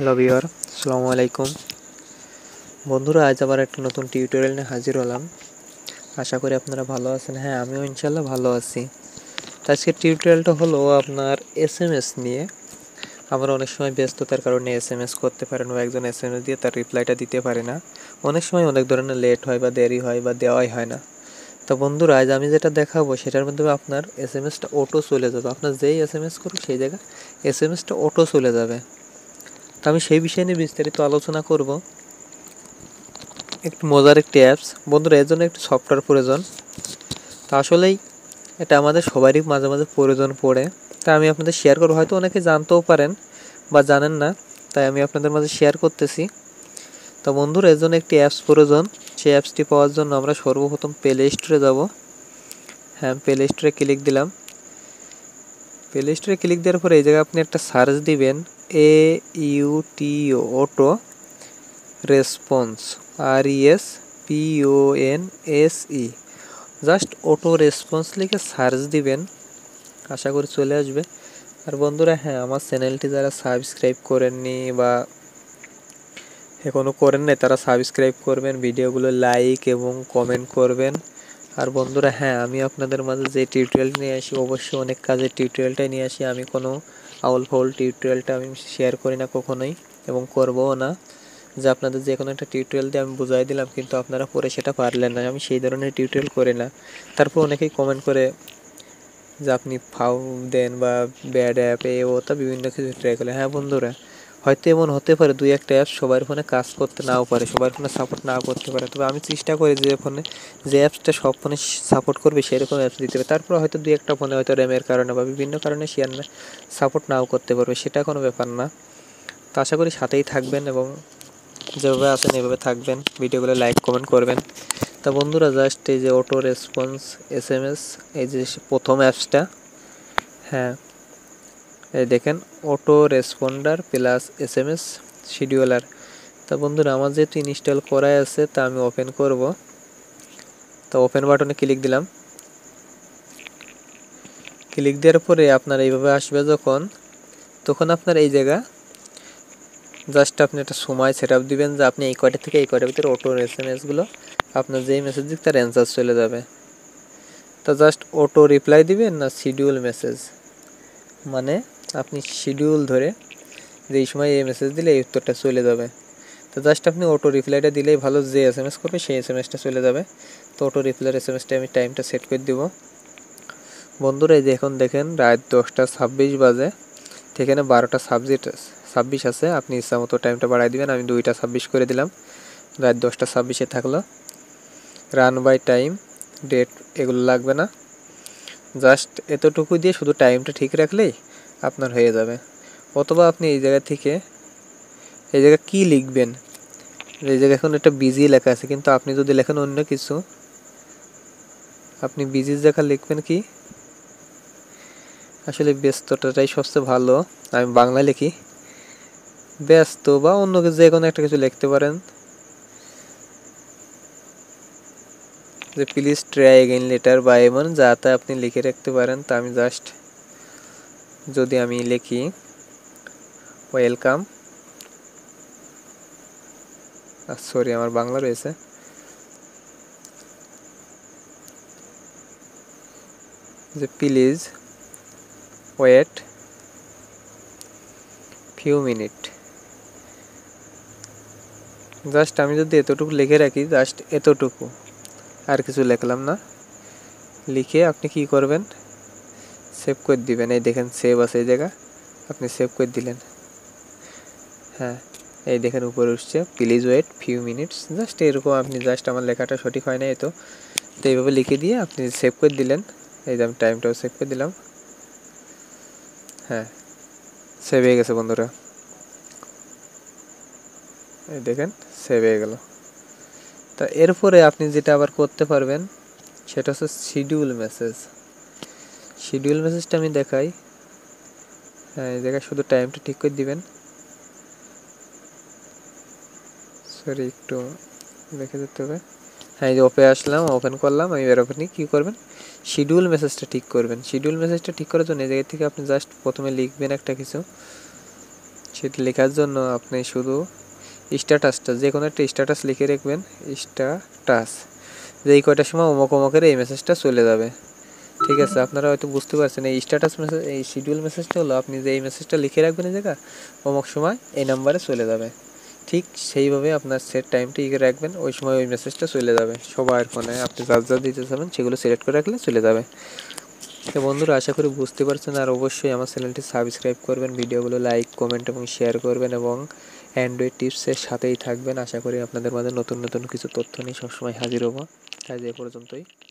hello Bihar আসসালামু আলাইকুম বন্ধুরা আজ আবার একটা নতুন টিউটোরিয়াল নিয়ে হাজির হলাম আশা করি আপনারা ভালো আছেন হ্যাঁ আমিও ইনশাল্লাহ ভালো আছি তো আজকের টিউটোরিয়ালটা হলো আপনার এস এম এস নিয়ে আমরা অনেক সময় ব্যস্ততার কারণে এস এম এস করতে পারেন বা একজন এস এম এস দিয়ে তার রিপ্লাইটা দিতে পারে না অনেক সময় অনেক ধরনের লেট হয় বা দেরি হয় বা দেওয়াই হয় না তো বন্ধুরা আজ আমি যেটা দেখাবো সেটার মাধ্যমে আপনার এস এম এসটা অটো চলে যাবে আপনার যেই এস এম এস করুক সেই জায়গায় এস এম এসটা অটো চলে যাবে তো আমি সেই বিষয় নিয়ে বিস্তারিত আলোচনা করব একটি মজার একটি অ্যাপস বন্ধুরা এর জন্য একটি সফটওয়্যার প্রয়োজন তো আসলেই এটা আমাদের সবারই মাঝে মাঝে প্রয়োজন পড়ে তাই আমি আপনাদের শেয়ার করবো হয়তো অনেকে জানতেও পারেন বা জানেন না তাই আমি আপনাদের মাঝে শেয়ার করতেছি তো বন্ধুর এর জন্য একটি অ্যাপস প্রয়োজন সেই অ্যাপসটি পাওয়ার জন্য আমরা সর্বপ্রথম প্লে স্টোরে যাব হ্যাঁ প্লে স্টোরে ক্লিক দিলাম প্লে স্টোরে ক্লিক দেওয়ার পরে এই জায়গায় আপনি একটা সার্চ দিবেন A U T O auto response R S P O N S E just auto response লিখে সার্চ দিবেন আশা করি চলে আসবে আর বন্ধুরা হ্যাঁ আমার চ্যানেলটি যারা সাবস্ক্রাইব করেননি বা এখনও করেন নাই তারা সাবস্ক্রাইব করবেন ভিডিওগুলো লাইক এবং কমেন্ট করবেন আর বন্ধুরা হ্যাঁ আমি আপনাদের মাঝে যে টিউটোরিয়াল নিয়ে আসি অবশ্যই অনেক কাজের টিউটোরিয়ালটাই নিয়ে আসি আমি কোনো আউল ফাউল টিউটোরিয়ালটা আমি শেয়ার করি না কখনোই এবং করবও না যে আপনাদের যে কোনো একটা টিউটোরিয়াল দিয়ে আমি বুঝাই দিলাম কিন্তু আপনারা পরে সেটা পারলেন না আমি সেই ধরনের টিউটোরিয়াল করি না তারপর অনেকেই কমেন্ট করে যে আপনি ফাউ দেন বা ব্যাড অ্যাপ এ ও তা বিভিন্ন কিছু ট্রাই করলেন হ্যাঁ বন্ধুরা হয়তো এমন হতে পারে দুই একটা অ্যাপ সবার ফোনে কাজ করতে নাও পারে সবার ফোনে সাপোর্ট নাও করতে পারে তবে আমি চেষ্টা করি যে ফোনে যে অ্যাপসটা সব ফোনে সাপোর্ট করবে সেরকম অ্যাপস দিতে পারে তারপর হয়তো দুই একটা ফোনে হয়তো র্যামের কারণে বা বিভিন্ন কারণে সে সাপোর্ট নাও করতে পারবে সেটা কোনো ব্যাপার না তো আশা করি সাথেই থাকবেন এবং যেভাবে আছেন এভাবে থাকবেন ভিডিওগুলো লাইক কমেন্ট করবেন তা বন্ধুরা জাস্ট এই যে auto response S M S এই যে প্রথম অ্যাপসটা হ্যাঁ দেখেন auto responder plus S M S scheduler তা বন্ধুরা আমার যেহেতু ইনস্টল করাই আছে তা আমি ওপেন করব তো ওপেন বাটনে ক্লিক দিলাম ক্লিক দেওয়ার পরে আপনার এইভাবে আসবে যখন তখন আপনার এই জায়গা জাস্ট আপনি একটা সময় সেট আপ দেবেন যে আপনি এই কয়টা থেকে এই কয়টার ভিতরে অটো এস এম এসগুলো আপনার যেই মেসেজ দিক তার অ্যান্সার চলে যাবে তা জাস্ট অটো রিপ্লাই দিবেন না শিডিউল মেসেজ মানে আপনি শিডিউল ধরে যে এই সময় এই মেসেজ দিলে এই উত্তরটা চলে যাবে তো জাস্ট আপনি অটো রিপ্লাইটা দিলেই ভালো যে এস এম এস করবে সেই এস এম এসটা চলে যাবে তো অটো রিপ্লাই এস এম এসটা আমি টাইমটা সেট করে দেবো বন্ধুরা এই যে এখন দেখেন রাত দশটা ছাব্বিশ বাজে সেখানে বারোটা সাবজেক্ট ছাব্বিশ আছে আপনি ইচ্ছা মতো টাইমটা বাড়াই দিবেন আমি দুইটা ছাব্বিশ করে দিলাম রাত দশটা ছাব্বিশে থাকলো রান বাই টাইম ডেট এগুলো লাগবে না জাস্ট এতটুকু দিয়ে শুধু টাইমটা ঠিক রাখলেই আপনার হয়ে যাবে অথবা আপনি এই জায়গা থেকে এই জায়গা কি লিখবেন এই জায়গা এখন একটা বিজি লেখা আছে কিন্তু আপনি যদি লেখেন অন্য কিছু আপনি বিজির জায়গা লিখবেন কি আসলে ব্যস্ততাটাই সবচেয়ে ভালো আমি বাংলা লিখি ব্যস্ত বা অন্য যে কোনো একটা কিছু লিখতে পারেন যে প্লিজ ট্রাই এগেন লেটার বা এমন যাতে আপনি লিখে রাখতে পারেন তা আমি জাস্ট যদি আমি লিখি ওয়েলকাম সরি আমার বাংলা রয়েছে যে please wait few minute just আমি যদি এতটুকু লিখে রাখি জাস্ট এতটুকু আর কিছু লিখলাম না লিখে আপনি কি করবেন সেভ করে দিবেন এই দেখেন সেভ আছে এই জায়গা আপনি সেভ করে দিলেন হ্যাঁ এই দেখেন উপরে উঠছে please wait few minutes just এরকম আপনি জাস্ট আমার লেখাটা সঠিক হয় না এতো তো এইভাবে লিখে দিয়ে আপনি সেভ করে দিলেন এই যে আমি টাইমটাও সেভ করে দিলাম হ্যাঁ সেভ হয়ে গেছে বন্ধুরা এই দেখেন সেভ হয়ে গেল তা এরপরে আপনি যেটা আবার করতে পারবেন সেটা হচ্ছে শিডিউল মেসেজ শিডিউল মেসেজটা আমি দেখাই হ্যাঁ জায়গায় শুধু টাইমটা ঠিক করে দিবেন সরি একটু দেখে যেতে হবে হ্যাঁ এই যে ওপে আসলাম ওপেন করলাম এবার ওখানে কী করবেন শিডিউল মেসেজটা ঠিক করবেন শিডিউল মেসেজটা ঠিক করার জন্য এই জায়গা থেকে আপনি জাস্ট প্রথমে লিখবেন একটা কিছু সেটা লেখার জন্য আপনি শুধু স্ট্যাটাসটা যে কোনো একটা স্ট্যাটাস লিখে রাখবেন স্ট্যাটাস যে এই কয়টার সময় অমুক অমুকের এই মেসেজটা চলে যাবে ঠিক আছে আপনারা হয়তো বুঝতে পারছেন এই স্ট্যাটাস মেসেজ এই শিডিউল মেসেজটা হলো আপনি যে এই মেসেজটা লিখে রাখবেন এই জায়গা অমুক সময় এই নাম্বারে চলে যাবে ঠিক সেইভাবে আপনার সেট টাইমটা ইয়ে রাখবেন ওই সময় ওই মেসেজটা চলে যাবে সবার ফোনে আপনি যা যা দিতে চাবেন সেগুলো সিলেক্ট করে রাখলে চলে যাবে তো বন্ধুরা আশা করি বুঝতে পারছেন আর অবশ্যই আমার চ্যানেলটি সাবস্ক্রাইব করবেন ভিডিওগুলো লাইক কমেন্ট এবং শেয়ার করবেন এবং অ্যান্ড্রয়েড টিপসের সাথেই থাকবেন আশা করি আপনাদের মাঝে নতুন নতুন কিছু তথ্য নিয়ে সবসময় হাজির হবো আজ এ পর্যন্তই